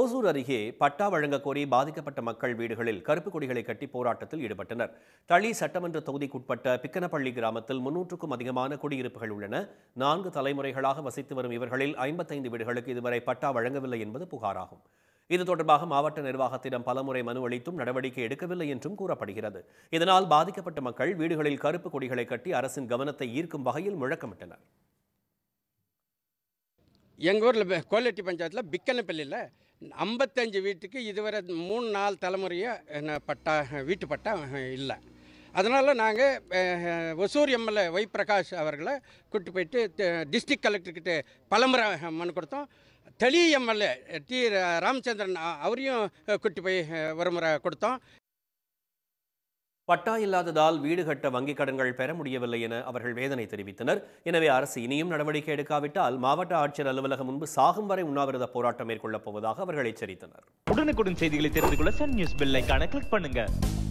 ஓசூர் அருகே பட்டா வழங்கக் கோரி பாதிக்கப்பட்ட மக்கள் வீடுகளில் கருப்பு கொடிகளை கட்டி போராட்டத்தில் ஈடுபட்டனர் தளி சட்டமன்ற தொகுதிக்குட்பட்ட பிக்கனப்பள்ளி கிராமத்தில் முன்னூற்றுக்கும் அதிகமான குடியிருப்புகள் உள்ளன நான்கு தலைமுறைகளாக வசித்து வரும் இவர்களில் ஐம்பத்தைந்து வீடுகளுக்கு இதுவரை பட்டா வழங்கவில்லை என்பது புகாராகும் இது தொடர்பாக மாவட்ட நிர்வாகத்திடம் பலமுறை மனு அளித்தும் நடவடிக்கை எடுக்கவில்லை என்றும் கூறப்படுகிறது இதனால் பாதிக்கப்பட்ட மக்கள் வீடுகளில் கருப்பு கொடிகளை கட்டி அரசின் கவனத்தை ஈர்க்கும் வகையில் முழக்கமிட்டனர் எங்கள் ஊரில் கோலட்டி பஞ்சாயத்தில் பிக்கனப்பள்ளியில் ஐம்பத்தஞ்சு வீட்டுக்கு இதுவரை மூணு நாலு தலைமுறையாக பட்டா வீட்டு பட்டா இல்லை அதனால் நாங்கள் ஒசூர் எம்எல்ஏ ஒய் பிரகாஷ் அவர்களை கூப்பிட்டு போயிட்டு டிஸ்ட்ரிக் கலெக்டர்கிட்ட பலமுறை மனு கொடுத்தோம் தெளி எம்எல்ஏ டி ராமச்சந்திரன் அவரையும் கூட்டி போய் ஒரு முறை கொடுத்தோம் பட்டா இல்லாததால் வீடு கட்ட வங்கிக் கடன்கள் பெற முடியவில்லை என அவர்கள் வேதனை தெரிவித்தனர் எனவே அரசு இனியும் நடவடிக்கை எடுக்காவிட்டால் மாவட்ட ஆட்சியர் அலுவலகம் முன்பு சாகும் வரை உண்ணாவிரத போராட்டம் மேற்கொள்ளப் போவதாக அவர்கள் எச்சரித்தனர் உடனுக்குடன் செய்திகளை தெரிந்து கொள்ள சன் நியூஸ் பெல்லைக்கான கிளிக் பண்ணுங்க